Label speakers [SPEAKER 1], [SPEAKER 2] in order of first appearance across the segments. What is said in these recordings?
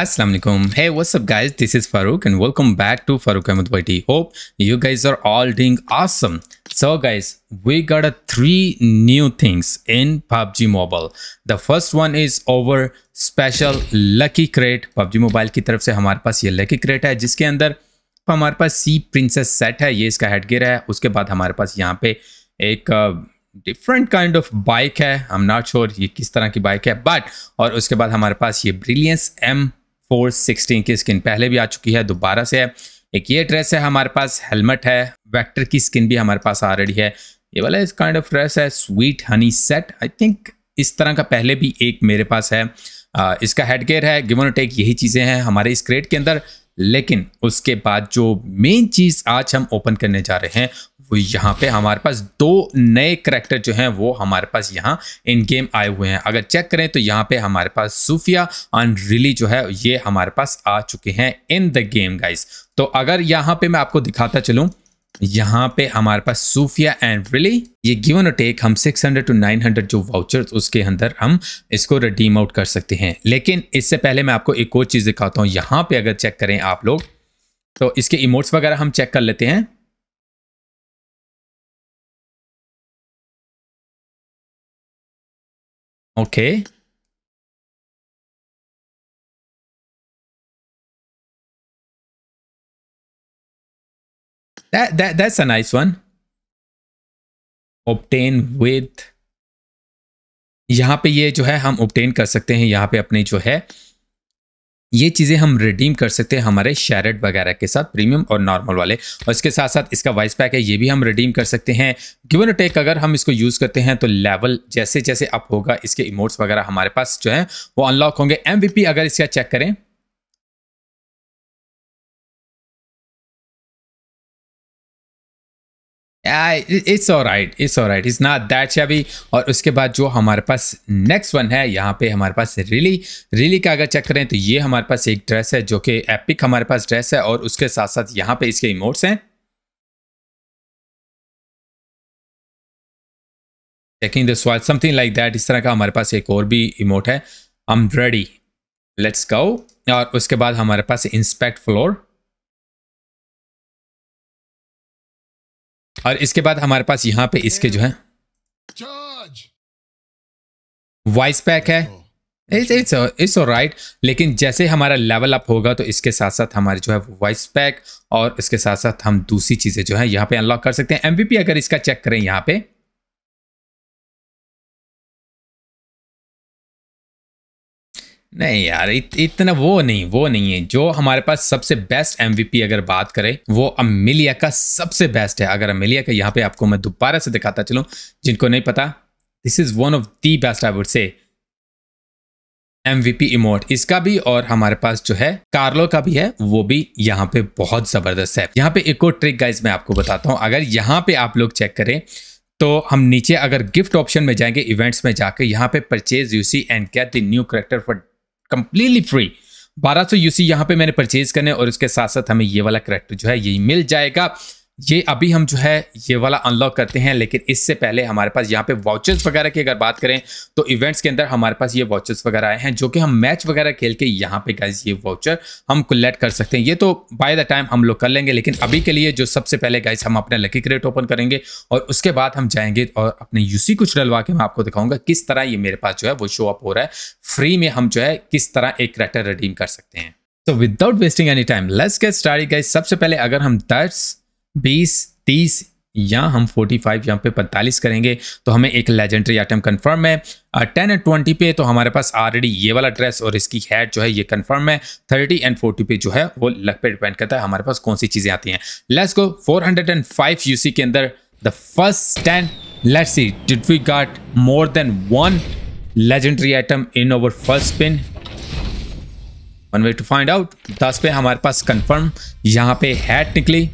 [SPEAKER 1] Assalamu alaikum. Hey, what's up guys? This is Farooq and welcome back to Farooq Ahmed YT. Hope you guys are all doing awesome. So guys, we got a three new things in PUBG Mobile. The first one is over special lucky crate. PUBG Mobile ki taraf se हमारे paas ye lucky crate है जिसके अंदर हमारे पास सी princess set है ये इसका headgear है उसके बाद हमारे पास यहाँ पे एक डिफरेंट काइंड ऑफ बाइक है आई एम नॉट श्योर ये किस तरह की बाइक है बट और उसके बाद हमारे पास ये ब्रिलियंस एम फोर सिक्सटीन की स्किन पहले भी आ चुकी है दोबारा से है एक ये ड्रेस है हमारे पास हेलमेट है वेक्टर की स्किन भी हमारे पास ऑलरेडी है ये वाला इस काइंड ऑफ ड्रेस है sweet honey set I think इस तरह का पहले भी एक मेरे पास है आ, इसका हेड गेयर है गिवन टेक यही चीज़ें हैं हमारे इस क्रेट के अंदर लेकिन उसके बाद जो मेन चीज़ आज हम ओपन करने जा रहे हैं वो यहाँ पे हमारे पास दो नए करेक्टर जो हैं वो हमारे पास यहाँ इन गेम आए हुए हैं अगर चेक करें तो यहाँ पे हमारे पास सूफिया एंड रिली जो है ये हमारे पास आ चुके हैं इन द गेम गाइस तो अगर यहाँ पे मैं आपको दिखाता चलूँ यहाँ पे हमारे पास सूफिया एंड रिली ये गिवन टेक हम 600 टू 900 जो वाउचर्स उसके अंदर हम इसको रिडीम आउट कर सकते हैं लेकिन इससे पहले मैं आपको एक और चीज़ दिखाता हूँ यहाँ पे अगर चेक करें आप लोग तो इसके इमोट्स वगैरह हम चेक कर लेते हैं Okay. That, that that's a nice one. Obtain with यहाँ पे ये जो है हम obtain कर सकते हैं यहाँ पे अपने जो है ये चीज़ें हम रिडीम कर सकते हैं हमारे शेरेड वगैरह के साथ प्रीमियम और नॉर्मल वाले और इसके साथ साथ इसका वाइस पैक है ये भी हम रिडीम कर सकते हैं गिवन टेक अगर हम इसको यूज़ करते हैं तो लेवल जैसे जैसे अप होगा इसके इमोट्स वगैरह हमारे पास जो है वो अनलॉक होंगे एम अगर इसका चेक करें it's all right it's all right is not that shabby और उसके बाद जो हमारे पास नेक्स्ट वन है यहाँ पे हमारे पास रिली रिली का अगर चेक करें तो ये हमारे पास एक ड्रेस है जो कि एपिक हमारे पास ड्रेस है और उसके साथ साथ यहाँ पे इसके इमोट्स हैं चेकिंग द स्वाद समथिंग लाइक दैट इस तरह का हमारे पास एक और भी इमोट है I am ready let's go और उसके बाद हमारे पास इंस्पेक्ट फ्लोर और इसके बाद हमारे पास यहां पे इसके जो है वॉइस पैक है इट्स इट्स इट्स राइट लेकिन जैसे हमारा लेवल अप होगा तो इसके साथ साथ हमारे जो है वॉइस पैक और इसके साथ साथ हम दूसरी चीज़ें जो है यहाँ पे अनलॉक कर सकते हैं एमबीपी अगर इसका चेक करें यहाँ पे नहीं यार इत, इतना वो नहीं वो नहीं है जो हमारे पास सबसे बेस्ट एमवीपी अगर बात करें वो अमिलिया का सबसे बेस्ट है अगर अमिलिया का यहाँ पे आपको मैं दोबारा से दिखाता चलूँ जिनको नहीं पता this is one of the best I would say M V P emote इसका भी और हमारे पास जो है कार्लो का भी है वो भी यहाँ पे बहुत जबरदस्त है यहाँ पे एक और ट्रिक गाइज मैं आपको बताता हूँ अगर यहाँ पे आप लोग चेक करें तो हम नीचे अगर गिफ्ट ऑप्शन में जाएंगे इवेंट्स में जाके यहाँ पे purchase UC and get the new character for completely free 1200 UC यहाँ पे मैंने परचेज करने और उसके साथ साथ हमें ये वाला करेक्टर जो है यही मिल जाएगा ये अभी हम जो है ये वाला अनलॉक करते हैं लेकिन इससे पहले हमारे पास यहाँ पे वाउचर्स वगैरह की अगर बात करें तो इवेंट्स के अंदर हमारे पास ये वाउचर्स वगैरह आए हैं जो कि हम मैच वगैरह खेल के यहाँ पे गाइज ये वाउचर हम कलेक्ट कर सकते हैं ये तो बाय द टाइम हम लोग कर लेंगे लेकिन अभी के लिए जो सबसे पहले गाइज हम अपना लकी क्रेट ओपन करेंगे और उसके बाद हम जाएंगे और अपने यूसी कुछ डलवा के मैं आपको दिखाऊंगा किस तरह ये मेरे पास जो है वो शो अप हो रहा है फ्री में हम जो है किस तरह एक करेक्टर रिडीम कर सकते हैं तो without wasting any time let's get start guys सबसे पहले अगर हम दस बीस तीस या हम 45 यहाँ पे 45 करेंगे तो हमें एक लेजेंडरी आइटम कंफर्म है टेन एंड ट्वेंटी पे तो हमारे पास ऑलरेडी ये वाला ड्रेस और इसकी हेड जो है ये कंफर्म है थर्टी एंड फोर्टी पे जो है वो लक पे डिपेंड करता है हमारे पास कौन सी चीज़ें आती हैं लेट्स गो 405 यूसी के अंदर the first ten let's see did we got more than one legendary item in over first pin one way to find out दस पे हमारे पास कन्फर्म यहाँ पे हैड निकली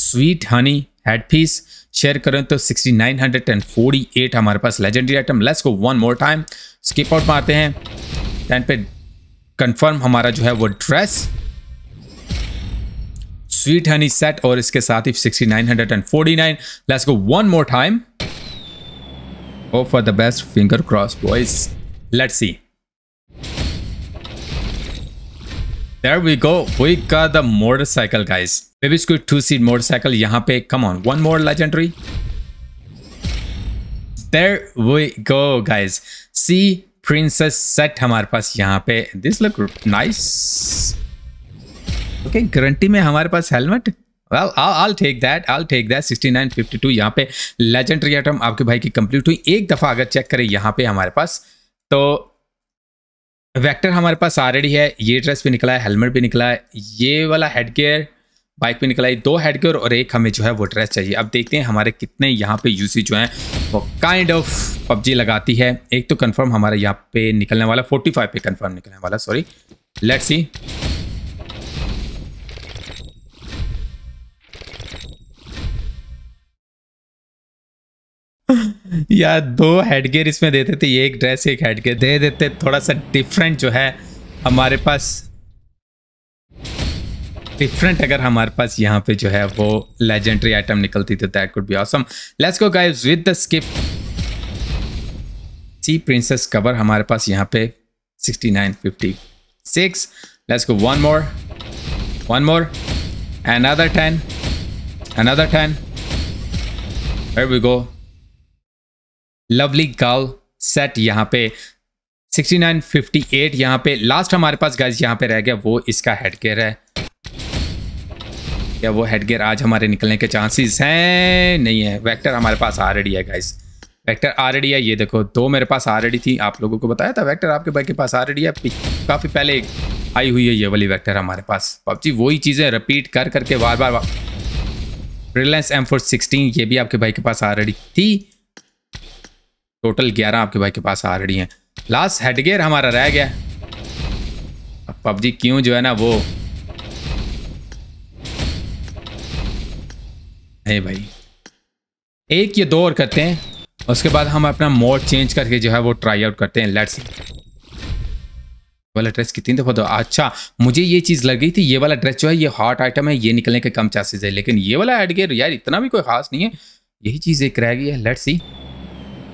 [SPEAKER 1] sweet honey head piece share करें तो 6948 हमारे पास legendary item let's go one more time skip out मारते हैं टेन पे कंफर्म हमारा जो है वो ड्रेस स्वीट हनी सेट और इसके साथ ही 6949 let's go one more time oh for the best finger cross boys let's see There we go. We got the motorcycle, guys. Baby Squid two-seat motorcycle. यहाँ पे, come on, one more legendary. There we go, guys. See, princess set हमारे पास यहाँ पे. This look nice. Okay, guarantee में हमारे पास helmet. Well, I'll, I'll take that. I'll take that. 6952 यहाँ पे legendary item आपके भाई की complete हुई. एक दफा अगर check करें यहाँ पे हमारे पास तो वेक्टर हमारे पास ऑलरेडी है ये ड्रेस भी निकला है हेलमेट भी निकला है ये वाला हेड गेयर बाइक पे निकला है दो हेड गेयर और एक हमें जो है वो ड्रेस चाहिए अब देखते हैं हमारे कितने यहाँ पे यूसी जो है वो काइंड ऑफ पबजी लगाती है एक तो कन्फर्म हमारे यहाँ पे निकलने वाला फोर्टी पे कन्फर्म निकलने वाला सॉरी लेट्स सी या दो हेडगेयर इसमें देते थे एक ड्रेस एक हेडगेयर दे देते थोड़ा सा डिफरेंट जो है हमारे पास डिफरेंट अगर हमारे पास यहाँ पे जो है वो लेजेंडरी आइटम निकलती तो that could be awesome let's go guys with the skip see princess cover हमारे पास यहाँ पे 6956 let's go one more one more another ten another ten we go lovely girl set यहाँ पे 6958 यहाँ पे लास्ट हमारे पास गाइज यहाँ पे रह गया वो इसका हेड गेयर है या वो हेड गेयर आज हमारे निकलने के चांसेस हैं नहीं है वेक्टर हमारे पास ऑलरेडी है गाइज वेक्टर ऑलरेडी है ये देखो दो मेरे पास ऑलरेडी थी आप लोगों को बताया था वेक्टर आपके भाई के पास ऑलरेडी है काफ़ी पहले आई हुई है ये वाली वैक्टर हमारे पास पबजी वही चीज़ें रिपीट कर करके बार बार रिलायंस एम फोर सिक्सटीन ये भी आपके भाई के पास ऑलरेडी थी टोटल ग्यारह आपके भाई के पास ऑलरेडी हैं लास्ट हेडगेयर हमारा रह गया अब पबजी क्यों जो है ना वो है भाई एक ये दो और करते हैं उसके बाद हम अपना मोड चेंज करके जो है वो ट्राई आउट करते हैं लेट्स वाला ड्रेस कितनी दफ़ा दो अच्छा मुझे ये चीज़ लग गई थी ये वाला ड्रेस जो है ये हॉट आइटम है ये निकलने के कम चांसेस है लेकिन ये वाला एडगेयर यार इतना भी कोई खास नहीं है यही चीज़ एक रह गई है let's see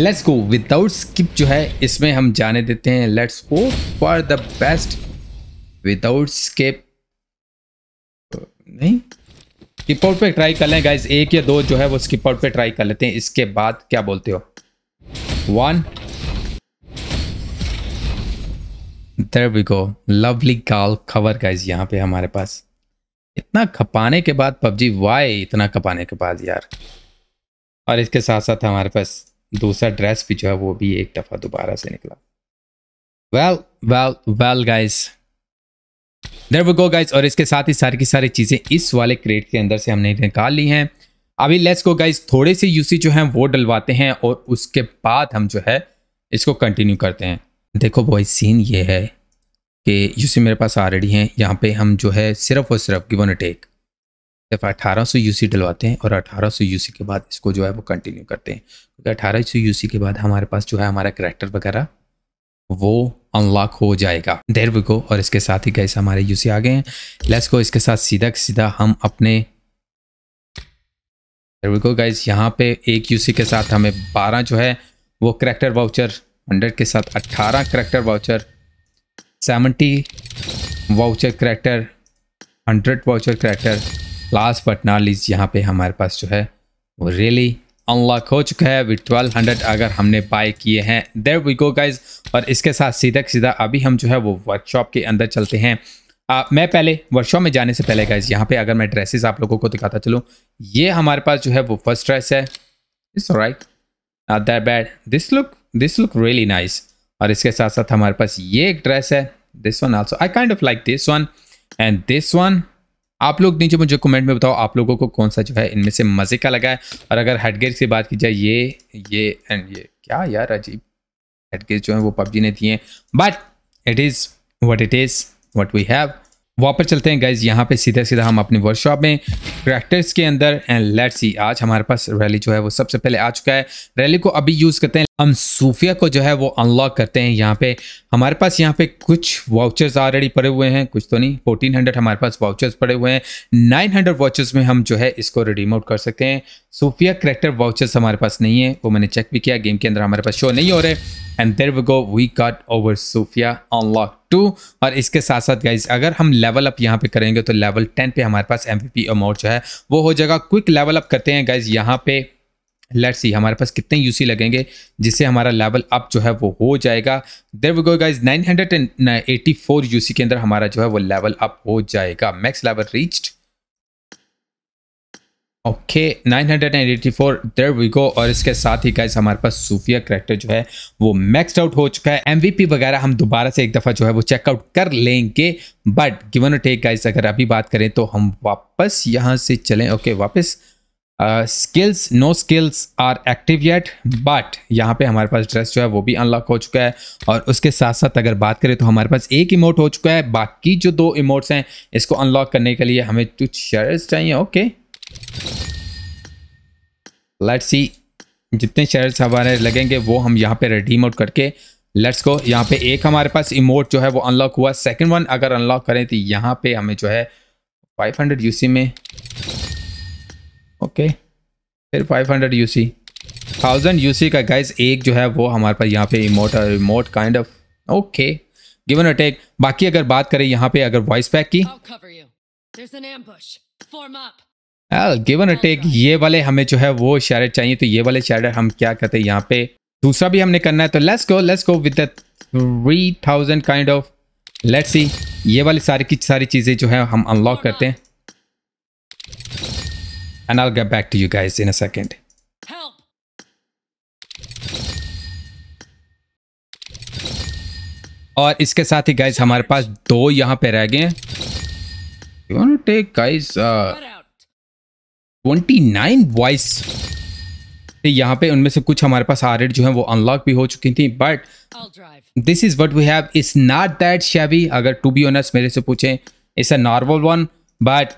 [SPEAKER 1] let's go without skip जो है इसमें हम जाने देते हैं let's go for the best without skip नहीं स्किप आउट पे ट्राई कर लें गाइज एक या दो जो है वो स्किप आउट पे ट्राई कर लेते हैं इसके बाद क्या बोलते हो one there we go lovely girl खबर गाइज यहाँ पे हमारे पास इतना खपाने के बाद पबजी वाई इतना खपाने के बाद यार और इसके साथ साथ हमारे पास दूसरा ड्रेस भी जो है वो भी एक दफ़ा दोबारा से निकला well well well guys there we go guys और इसके साथ ही सारी की सारी चीज़ें इस वाले क्रेट के अंदर से हमने निकाल ली हैं अभी लेट्स गो गाइस थोड़े से यूसी जो है वो डलवाते हैं और उसके बाद हम जो है इसको कंटिन्यू करते हैं देखो बॉय सीन ये है कि यूसी मेरे पास ऑलरेडी है यहाँ पे हम जो है सिर्फ और सिर्फ गिवन टेक सिर्फ अठारह सौ यू डलवाते हैं और अठारह सौ यू के बाद इसको जो है वो कंटिन्यू करते हैं क्योंकि अठारह सौ यू के बाद हमारे पास जो है हमारा करेक्टर वगैरह वो अनलॉक हो जाएगा देर वी गो और इसके साथ ही गैस हमारे यूसी आ गए हैं लेट्स गो इसके साथ सीधा सीधा हम अपने देर वी गो गाइज यहाँ पे एक यूसी के साथ हमें 12 जो है वो करेक्टर वाउचर 100 के साथ 18 character voucher 70 voucher character 100 voucher character last but not least यहाँ पे हमारे पास जो है वो रियली अनलॉक हो चुका है विथ ट्वेल्व हंड्रेड अगर हमने बाय किए हैं देर वी गो गाइज और इसके साथ सीधा सीधा अभी हम जो है वो वर्कशॉप के अंदर चलते हैं आ, मैं पहले वर्कशॉप में जाने से पहले गाइज यहाँ पे अगर मैं ड्रेसेस आप लोगों को दिखाता चलूँ ये हमारे पास जो है वो फर्स्ट ड्रेस है it's right not that bad this look this look really nice और इसके साथ साथ हमारे पास ये एक ड्रेस है this one also I kind of like this one and this one आप लोग नीचे मुझे कमेंट में बताओ आप लोगों को कौन सा जो है इनमें से मज़े का लगा है और अगर हेडगेयर की बात की जाए ये ये एंड ये क्या यार अजीब हेडगेयर जो है वो पबजी ने दिए but it is what it is what we have वापस चलते हैं गाइज यहाँ पे सीधा सीधा हम अपने वर्कशॉप में क्रैक्टर्स के अंदर एंड लेट्स सी आज हमारे पास रैली जो है वो सबसे पहले आ चुका है रैली को अभी यूज़ करते हैं हम सूफिया को जो है वो अनलॉक करते हैं यहाँ पे हमारे पास यहाँ पे कुछ वाउचर्स ऑलरेडी पड़े हुए हैं कुछ तो नहीं 1400 हमारे पास वाउचर्स पड़े हुए हैं 900 हंड्रेड वाउचर्स में हम जो है इसको रिडीम आउट कर सकते हैं सूफिया करेक्टर वाउचर्स हमारे पास नहीं है वो मैंने चेक भी किया गेम के अंदर हमारे पास शो नहीं हो रहे and there we go we cut over सूफिया अनलॉक टू और इसके साथ साथ गाइज अगर हम लेवल अप यहाँ पे करेंगे तो लेवल टेन पे हमारे पास एम पी अमाउंट जो है वो हो जाएगा क्विक लेवल अप करते हैं गाइज यहाँ पे लेट्स सी हमारे पास कितने यूसी लगेंगे जिससे हमारा लेवल अप जो है वो हो जाएगा there we go guys 984 UC के अंदर हमारा जो है वो लेवल अप हो जाएगा max level reached okay 984 there we go और इसके साथ ही गाइज हमारे पास सूफिया करेक्टर जो है वो मैक्सड आउट हो चुका है एमवीपी वगैरह हम दोबारा से एक दफ़ा जो है वो चेकआउट कर लेंगे बट गिवन टेक गाइज अगर अभी बात करें तो हम वापस यहाँ से चलें ओके okay, वापस skills no skills are active yet but यहाँ पे हमारे पास ड्रेस जो है वो भी अनलॉक हो चुका है और उसके साथ साथ अगर बात करें तो हमारे पास एक इमोट हो चुका है बाकी जो दो इमोट्स हैं इसको अनलॉक करने के लिए हमें कुछ शेयर्स चाहिए ओके लेट्स सी जितने शेयर्स हमारे लगेंगे वो हम यहाँ पे रेडीम आउट करके लेट्स को यहाँ पे एक हमारे पास इमोट जो है वो अनलॉक हुआ सेकेंड वन अगर अनलॉक करें तो यहाँ पे हमें जो है हंड्रेड यूसी में ओके फिर 500 थाउजेंड यू सी का गाइज एक जो है वो हमारे पास यहाँ पे इमोट और emote kind of okay given take बाकी अगर बात करें यहाँ पे अगर वॉइस पैक की गिवन टेक ये वाले हमें जो है वो शैरेट चाहिए तो ये वाले शायर हम क्या करते हैं यहाँ पे दूसरा भी हमने करना है तो let's go let's go with three thousand kind of let's see ये वाली सारी की सारी चीज़ें जो है हम अनलॉक करते हैं and I'll get back to you guys in a second. Help. और इसके साथ ही गाइज हमारे पास दो यहाँ पे रह गए हैं take guys twenty nine voice यहाँ पे उनमें से कुछ हमारे पास आर जो है वो अनलॉक भी हो चुकी थी but this is what we have is not that शेवी अगर टू बी ऑनेस्ट मेरे से पूछें it's a normal one but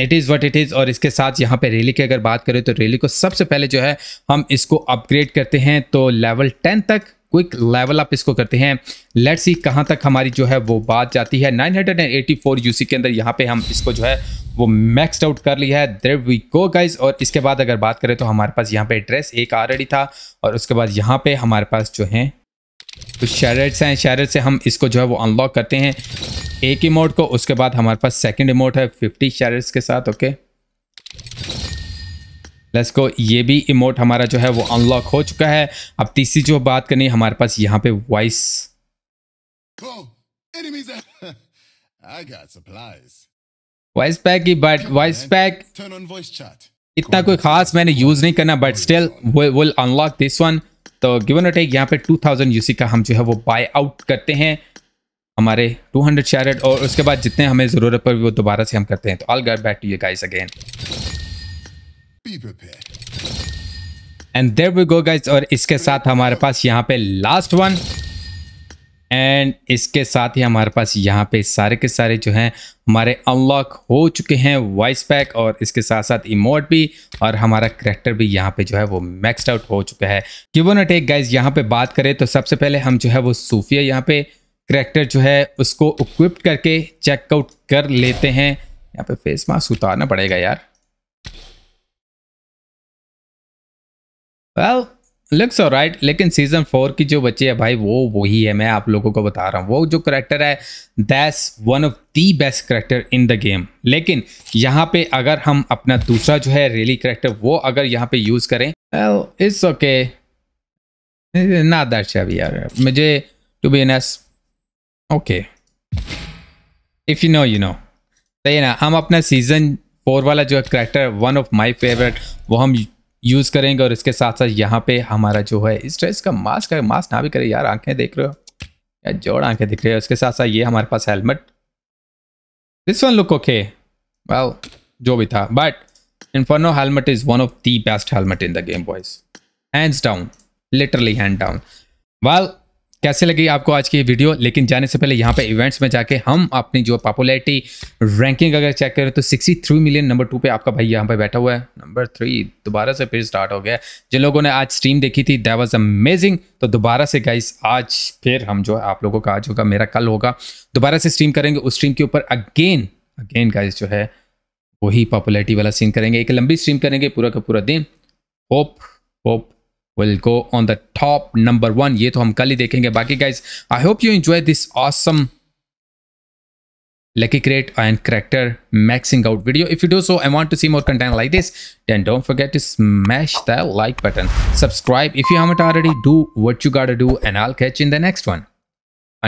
[SPEAKER 1] it is what it is और इसके साथ यहाँ पे रैली की अगर बात करें तो रैली को सबसे पहले जो है हम इसको अपग्रेड करते हैं तो लेवल टेन तक क्विक लेवल अप इसको करते हैं लेट सी कहाँ तक हमारी जो है वो बात जाती है 984 सी के अंदर यहाँ पे हम इसको जो है वो मैक्सड आउट कर लिया है देर वी गो गाइज और इसके बाद अगर बात करें तो हमारे पास यहाँ पे एड्रेस एक ऑलरेडी था और उसके बाद यहाँ पे हमारे पास जो है तो शैरेट्स हैं शैरेट से हम इसको जो है वो अनलॉक करते हैं एक ही मोड को उसके बाद हमारे पास सेकंड इमोट है फिफ्टी शैरेट्स के साथ ओके लेट्स को ये भी इमोट हमारा जो है वो अनलॉक हो चुका है अब तीसरी जो बात करनी है हमारे पास यहाँ पे वॉइस वॉइस पैक की बट वॉइस पैक इतना कोई खास मैंने यूज नहीं करना but still will unlock this one तो गिवन अटेक यहाँ पे 2000 यूसी का हम जो है वो बाय आउट करते हैं हमारे 200 शेयर और उसके बाद जितने हमें ज़रूरत पर वो दोबारा से हम करते हैं तो I'll get back to you guys again and there we go guys और इसके साथ हमारे पास यहाँ पे लास्ट वन एंड इसके साथ ही हमारे पास यहाँ पे सारे के सारे जो हैं हमारे अनलॉक हो चुके हैं वॉइस पैक और इसके साथ साथ इमोट भी और हमारा करेक्टर भी यहाँ पे जो है वो मैक्सड आउट हो चुका है वो अ टेक गाइज यहाँ पे बात करें तो सबसे पहले हम जो है वो सूफिया यहाँ पे करेक्टर जो है उसको इक्विप करके चेकआउट कर लेते हैं यहाँ पे फेस मास्क उतारना पड़ेगा यार वेल well, लुक्स और राइट लेकिन सीजन फोर की जो बच्चे है भाई वो वही है मैं आप लोगों को बता रहा हूँ वो जो करेक्टर है that's one of the best character in the game लेकिन यहाँ पे अगर हम अपना दूसरा जो है रेली करेक्टर वो अगर यहाँ पे यूज़ करें इट्स ओके ना दर्शा भी यार मुझे to be honest okay if you know you know सही ना हम अपना सीज़न फोर वाला जो character one of my favourite वो हम यूज़ करेंगे और इसके साथ साथ यहाँ पे हमारा जो है स्ट्रेस का मास्क है मास्क ना भी करे यार आंखें देख रहे हो यार जोड़ आंखें दिख रही है उसके साथ साथ ये हमारे पास helmet this one look okay well जो भी था but inferno helmet is one of the best helmet in the game boys hands down literally hand down well कैसे लगी आपको आज की वीडियो लेकिन जाने से पहले यहाँ पे इवेंट्स में जाके हम अपनी जो पॉपुलैरिटी रैंकिंग अगर चेक करें तो 63 मिलियन नंबर टू पे आपका भाई यहाँ पे बैठा हुआ है नंबर थ्री दोबारा से फिर स्टार्ट हो गया जिन लोगों ने आज स्ट्रीम देखी थी दैट वॉज अमेजिंग तो दोबारा से गाइस आज फिर हम जो है आप लोगों का आज होगा मेरा कल होगा दोबारा से स्ट्रीम करेंगे उस स्ट्रीम के ऊपर अगेन अगेन गाइस जो है वही पॉपुलैरिटी वाला सीन करेंगे एक लंबी स्ट्रीम करेंगे पूरा का पूरा दिन hope hope will go on the top number one ये तो हम कल ही देखेंगे बाकी guys I hope you enjoy this awesome lucky crate and character maxing out video if you do so and want to see more content like this then don't forget to smash the like button subscribe if you haven't already do what you gotta do and i'll catch you in the next one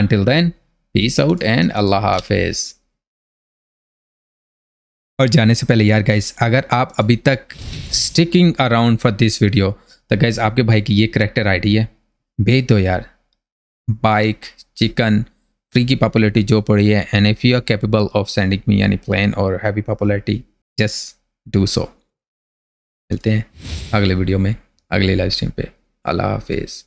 [SPEAKER 1] until then peace out and allah hafiz और जाने से पहले यार guys अगर आप अभी तक sticking around for this video तो गैस आपके भाई की ये करेक्टर आईडी है भेज दो यार बाइक चिकन फ्री की पॉपुलरिटी जो पड़ी है and if you are capable of sending me यानी प्लेन और heavy popularity just do so मिलते हैं अगले वीडियो में अगले लाइव स्ट्रीम पे अल्लाह हाफिज़